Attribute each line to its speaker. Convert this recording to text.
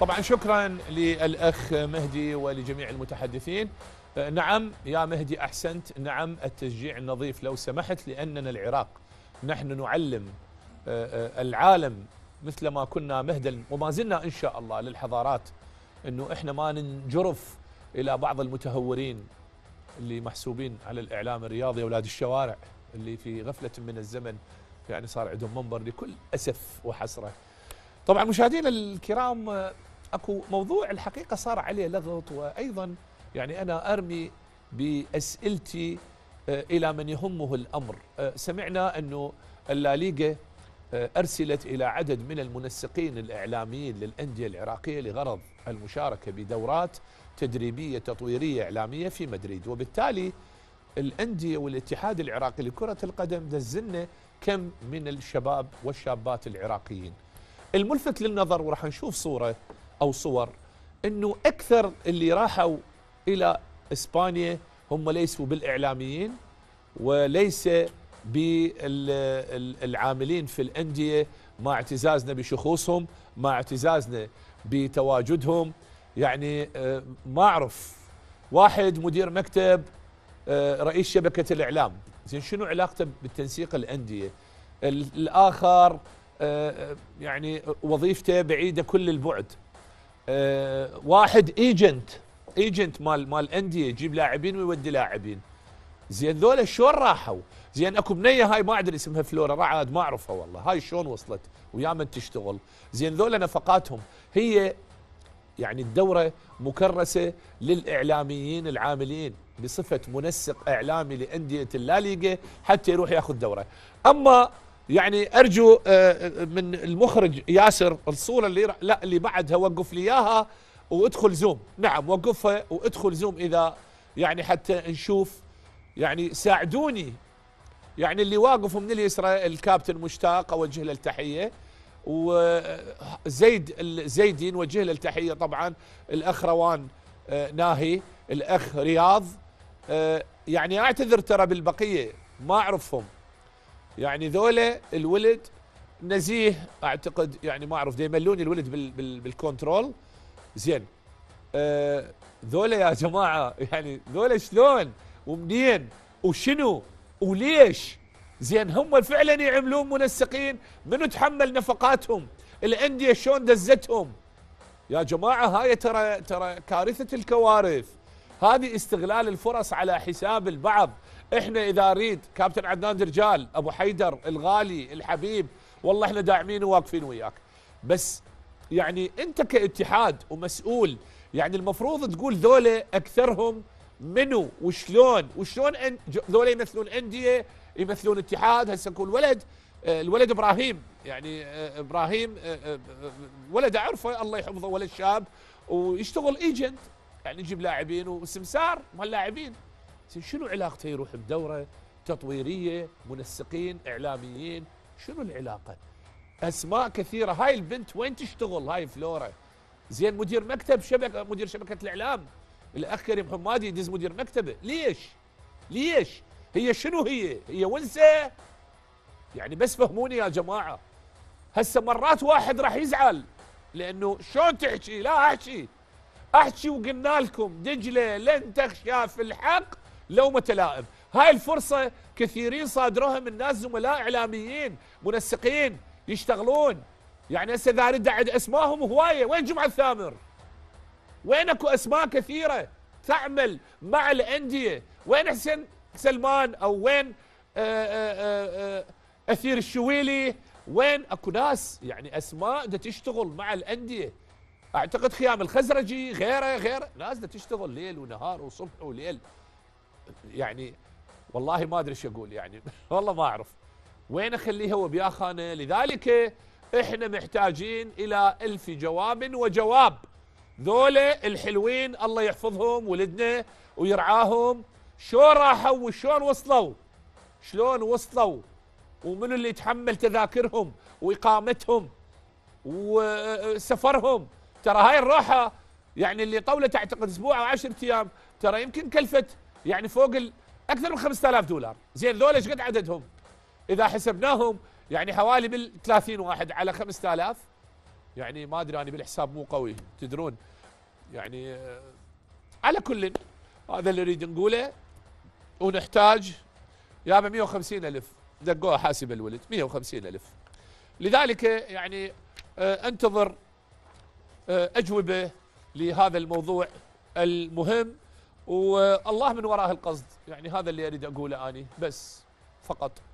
Speaker 1: طبعا شكرا للاخ مهدي ولجميع المتحدثين آه، نعم يا مهدي احسنت نعم التشجيع النظيف لو سمحت لاننا العراق نحن نعلم آه، آه، العالم مثل ما كنا مهدا وما زلنا ان شاء الله للحضارات انه احنا ما ننجرف الى بعض المتهورين اللي محسوبين على الاعلام الرياضي اولاد الشوارع اللي في غفله من الزمن يعني صار عندهم منبر لكل اسف وحسره طبعا مشاهدينا الكرام اكو موضوع الحقيقه صار عليه لغط وايضا يعني انا ارمي باسئلتي آه، الى من يهمه الامر آه، سمعنا انه اللاليغا آه، ارسلت الى عدد من المنسقين الاعلاميين للانديه العراقيه لغرض المشاركه بدورات تدريبيه تطويريه اعلاميه في مدريد وبالتالي الانديه والاتحاد العراقي لكره القدم دزلنا كم من الشباب والشابات العراقيين الملفت للنظر وراح نشوف صورة أو صور أنه أكثر اللي راحوا إلى إسبانيا هم ليسوا بالإعلاميين وليس بالعاملين في الأندية مع اعتزازنا بشخوصهم مع اعتزازنا بتواجدهم يعني آه، ما أعرف واحد مدير مكتب آه، رئيس شبكة الإعلام زين شنو علاقته بالتنسيق الأندية الآخر آه، يعني وظيفته بعيده كل البعد آه، واحد ايجنت ايجنت مال مال انديه يجيب لاعبين ويودي لاعبين زين ذولا شلون راحوا؟ زين اكو بنيه هاي ما ادري اسمها فلورا رعد ما اعرفها والله هاي شلون وصلت ويا من تشتغل زين ذولا نفقاتهم هي يعني الدوره مكرسه للاعلاميين العاملين بصفه منسق اعلامي لانديه اللاليغا حتى يروح ياخذ دوره اما يعني ارجو آه، آه، من المخرج ياسر الصوره اللي لا اللي بعدها وقف لي اياها وادخل زوم نعم وقفها وادخل زوم اذا يعني حتى نشوف يعني ساعدوني يعني اللي واقف من اليسرى الكابتن مشتاق اوجه له التحيه وزيد الزيدي نوجه له التحيه طبعا الاخ روان آه، ناهي الاخ رياض يعني اعتذر ترى بالبقيه ما اعرفهم يعني ذولا الولد نزيه اعتقد يعني ما اعرف يملون الولد بال بال بالكنترول زين آه ذولا يا جماعه يعني ذولا شلون ومنين وشنو وليش زين هم فعلا يعملون منسقين منو تحمل نفقاتهم الانديه شلون دزتهم يا جماعه هاي ترى ترى كارثه الكوارث هذه استغلال الفرص على حساب البعض احنا اذا اريد كابتن عدنان درجال ابو حيدر الغالي الحبيب والله احنا داعمين وواقفين وياك بس يعني انت كاتحاد ومسؤول يعني المفروض تقول ذولا اكثرهم منو وشلون وشلون ذولا يمثلون انديه يمثلون اتحاد هسه نقول ولد آه، الولد ابراهيم يعني آه، ابراهيم آه، ولد اعرفه الله يحفظه ولد شاب ويشتغل ايجنت يعني يجيب لاعبين وسمسار مال لاعبين شنو علاقته يروح بدوره تطويريه منسقين اعلاميين شنو العلاقه؟ اسماء كثيره هاي البنت وين تشتغل هاي فلورا؟ زين مدير مكتب شبكه مدير شبكه الاعلام الاخ كريم حمادي يدز مدير مكتبه ليش؟ ليش؟ هي شنو هي؟ هي ونسه؟ يعني بس فهموني يا جماعه هسه مرات واحد راح يزعل لانه شلون تحكي؟ لا احكي احكي وقلنا لكم دجله لن تخشى في الحق لو متلاعب هاي الفرصة كثيرين صادروها من ناس زملاء إعلاميين منسقين يشتغلون يعني هسه اذا ارد اعد اسمائهم هوايه وين جمعه الثامر؟ وين اكو اسماء كثيره تعمل مع الانديه؟ وين حسين سلمان او وين آآ آه، آآ آه، آه، اثير الشويلي؟ وين اكو ناس يعني اسماء دا تشتغل مع الانديه اعتقد خيام الخزرجي غيره غيره ناس دا تشتغل ليل ونهار وصبح وليل يعني والله ما ادري ايش اقول يعني والله ما اعرف وين اخليها وبيا خانه لذلك احنا محتاجين الى الف جواب وجواب ذولا الحلوين الله يحفظهم ولدنا ويرعاهم شو راحوا وشلون وصلوا شلون وصلوا ومن اللي يتحمل تذاكرهم واقامتهم وسفرهم ترى هاي الروحه يعني اللي طولت اعتقد اسبوع او 10 ايام ترى يمكن كلفت يعني فوق ال... اكثر من 5000 دولار زين ذول ايش قد عددهم اذا حسبناهم يعني حوالي بال 30 واحد على 5000 يعني ما ادري انا بالحساب مو قوي تدرون يعني آه، على كل هذا اللي نريد نقوله ونحتاج يابا 150 الف دقوها حاسب الولد 150 الف لذلك يعني آه، انتظر آه، اجوبه لهذا الموضوع المهم والله من وراه القصد يعني هذا اللي اريد اقوله اني بس فقط